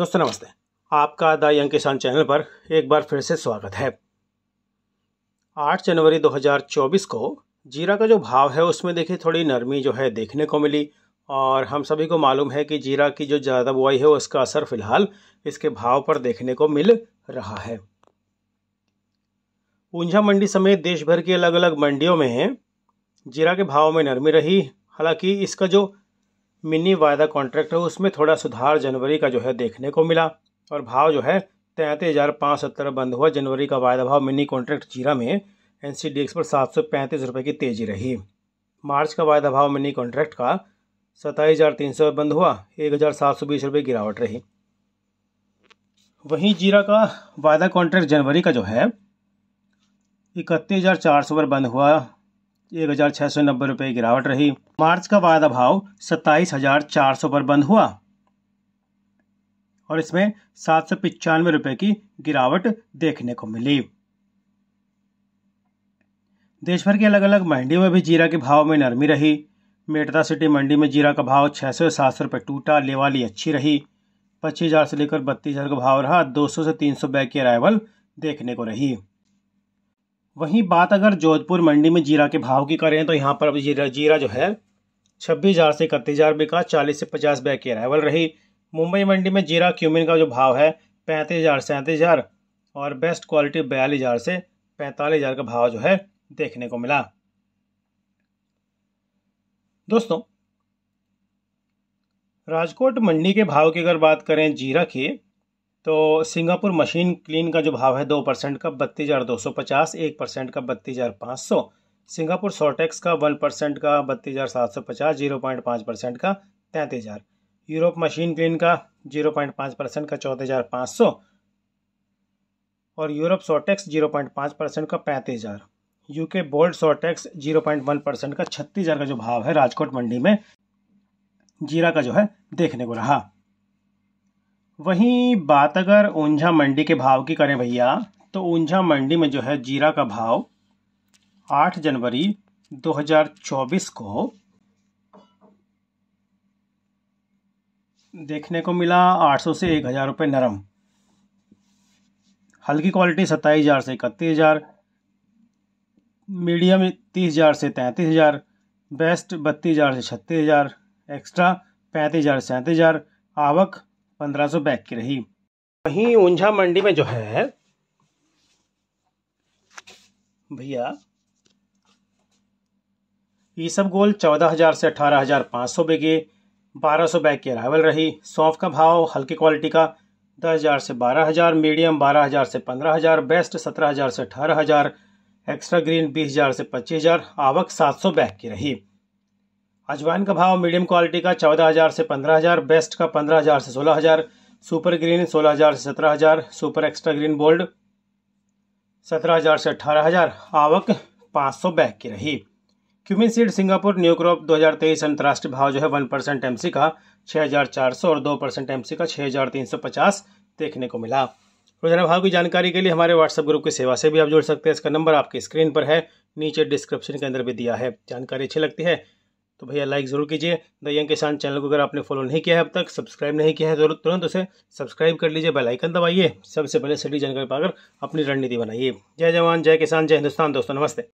दोस्तों नमस्ते आपका द यंग किसान चैनल पर एक बार फिर से स्वागत है 8 जनवरी 2024 को जीरा का जो भाव है उसमें देखिए थोड़ी नरमी जो है देखने को मिली और हम सभी को मालूम है कि जीरा की जो ज़्यादा बुआई है उसका असर फ़िलहाल इसके भाव पर देखने को मिल रहा है ऊंझा मंडी समेत देश भर की अलग अलग मंडियों में जीरा के भाव में नरमी रही हालांकि इसका जो मिनी वायदा कॉन्ट्रैक्ट है उसमें थोड़ा सुधार जनवरी का जो है देखने को मिला और भाव जो है तैंतीस हज़ार पाँच सत्तर बंद हुआ जनवरी का वायदा भाव मिनी कॉन्ट्रैक्ट जीरा में एन सी डी एक्स पर सात सौ पैंतीस रुपये की तेज़ी रही मार्च का वायदा भाव मिनी कॉन्ट्रैक्ट का सताईस हज़ार तीन सौ बंद हुआ एक हज़ार सात सौ बीस रुपये गिरावट रही वहीं जीरा का वायदा कॉन्ट्रैक्ट जनवरी का जो है इकतीस हज़ार चार सौ पर बंद हुआ एक हजार छह सौ नब्बे रुपये गिरावट रही मार्च का वायदा भाव सत्ताईस हजार चार सौ पर बंद हुआ और इसमें सात सौ पिचानवे रुपये की गिरावट देखने को मिली देश भर की अलग अलग मंडियों में भी जीरा के भाव में नरमी रही मेटता सिटी मंडी में जीरा का भाव छः सौ सात सौ रुपये टूटा लेवाली अच्छी रही पच्चीस हज़ार से लेकर बत्तीस हज़ार का भाव रहा दो सौ से तीन सौ बैग की अराइवल देखने को रही वहीं बात अगर जोधपुर मंडी में जीरा के भाव की करें तो यहाँ पर अब जीरा जीरा जो है छब्बीस हज़ार से इकतीस हज़ार रुपये का चालीस से पचास रुपये की अराइवल रही मुंबई मंडी में जीरा क्यूमिन का जो भाव है पैंतीस हज़ार सैंतीस हज़ार और बेस्ट क्वालिटी बयालीस हज़ार से पैंतालीस हज़ार का भाव जो है देखने को मिला दोस्तों राजकोट मंडी के भाव की अगर बात करें जीरा की तो सिंगापुर मशीन क्लीन का जो भाव है दो परसेंट का बत्तीस हज़ार दो सौ पचास एक परसेंट का बत्तीस हज़ार पाँच सौ सिंगापुर सोटेक्स का वन परसेंट का बत्तीस हज़ार सात सौ पचास जीरो पॉइंट पाँच परसेंट का तैंतीस हज़ार यूरोप मशीन क्लीन का जीरो पॉइंट पाँच परसेंट का चौदह हज़ार पाँच सौ और यूरोप सोटेक्स जीरो पॉइंट पाँच परसेंट का पैंतीस हज़ार UK bold Sortex zero point one percent का छत्तीस हज़ार का जो भाव है राजकोट मंडी में जीरा का जो है देखने को रहा वहीं बात अगर ऊंझा मंडी के भाव की करें भैया तो ऊंझा मंडी में जो है जीरा का भाव 8 जनवरी 2024 को देखने को मिला 800 से एक हज़ार रुपये नरम हल्की क्वालिटी सत्ताईस हज़ार से इकतीस हज़ार मीडियम तीस हज़ार से तैंतीस हज़ार बेस्ट बत्तीस हज़ार से छत्तीस हज़ार एक्स्ट्रा पैंतीस हज़ार सैंतीस हज़ार आवक पंद्रह सौ बैग की रही वहीं ऊंझा मंडी में जो है भैया ये सब गोल चौदह हजार से अठारह हजार पाँच सौ बेगे बारह सौ बैग की अरावल रही सौंफ का भाव हल्की क्वालिटी का दस हजार से बारह हजार मीडियम बारह हजार से पंद्रह हजार बेस्ट सत्रह हजार से अठारह हजार एक्स्ट्रा ग्रीन बीस हजार से पच्चीस हजार आवक सात सौ बैग की रही अजवाइन का भाव मीडियम क्वालिटी का चौदह हज़ार से पंद्रह हज़ार बेस्ट का पंद्रह हज़ार से सोलह हज़ार सुपर ग्रीन सोलह हज़ार से सत्रह हज़ार सुपर एक्स्ट्रा ग्रीन बोल्ड सत्रह हज़ार से अठारह हज़ार आवक पाँच सौ बैग की रही cumin seed Singapore new crop 2023 अंतर्राष्ट्रीय भाव जो है वन परसेंट एम का 6,400 और दो परसेंट एमसी का पचास देखने को मिला रोजाना भाव की जानकारी के लिए हमारे व्हाट्सएप ग्रुप की सेवा से भी आप जुड़ सकते हैं इसका नंबर आपकी स्क्रीन पर है नीचे डिस्क्रिप्शन के अंदर भी दिया है जानकारी अच्छी लगती है तो भैया लाइक ज़रूर कीजिए द यंग किसान चैनल को अगर आपने फॉलो नहीं किया है अब तक सब्सक्राइब नहीं किया है तो तुरंत उसे सब्सक्राइब कर लीजिए बेल आइकन दबाइए सबसे पहले सटी जानकारी पाकर अपनी रणनीति बनाइए जय जवान जय किसान जय हिंदुस्तान दोस्तों नमस्ते